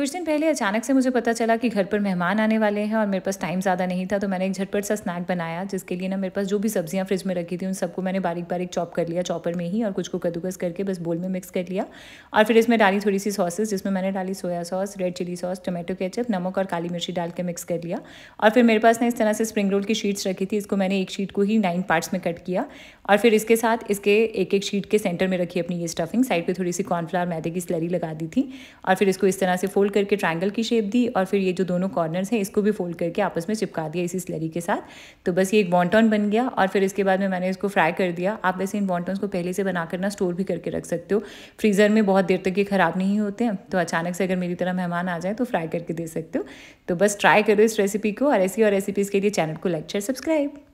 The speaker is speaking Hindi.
कुछ दिन पहले अचानक से मुझे पता चला कि घर पर मेहमान आने वाले हैं और मेरे पास टाइम ज़्यादा नहीं था तो मैंने एक झटपट सा स्नैक बनाया जिसके लिए ना मेरे पास जो भी सब्जियां फ्रिज में रखी थी उन सबको मैंने बारीक बारीक चॉप कर लिया चॉपर में ही और कुछ को कद्दूकस करके बस बोल में मिक्स कर लिया और फिर इसमें डाली थोड़ी सी सॉसेस जिसमें मैंने डाली soya sauce red chilli sauce tomato ketchup नमक और काली मिर्ची डाल के मिक्स कर लिया और फिर मेरे पास ना इस तरह से स्प्रिंग रोल की शीट्स रखी थी इसको मैंने एक शीट को ही नाइन पार्ट्स में कट किया और फिर इसके साथ इसके एक एक शीट के सेंटर में रखी अपनी ये स्टफिंग साइड पर थोड़ी सी कॉर्नफ्लावर मैदे की स्लरी लगा दी थी और फिर इसको इस तरह से फोल्ड फोल्ड करके ट्रायंगल की शेप दी और फिर ये जो दोनों कॉर्नर्स हैं इसको भी फोल्ड करके आपस में चिपका दिया इसी स्लरी के साथ तो बस ये एक वॉन्टॉन बन गया और फिर इसके बाद में मैंने इसको फ्राई कर दिया आप वैसे इन वॉन्टॉन्स को पहले से बना करना ना स्टोर भी करके रख सकते हो फ्रीज़र में बहुत देर तक ये ख़राब नहीं होते हैं तो अचानक से अगर मेरी तरह मेहमान आ जाए तो फ्राई करके दे सकते हो तो बस ट्राई करो इस रेसिपी को और ऐसी और रेसिपीज़ के लिए चैनल को लाइक शेयर सब्सक्राइब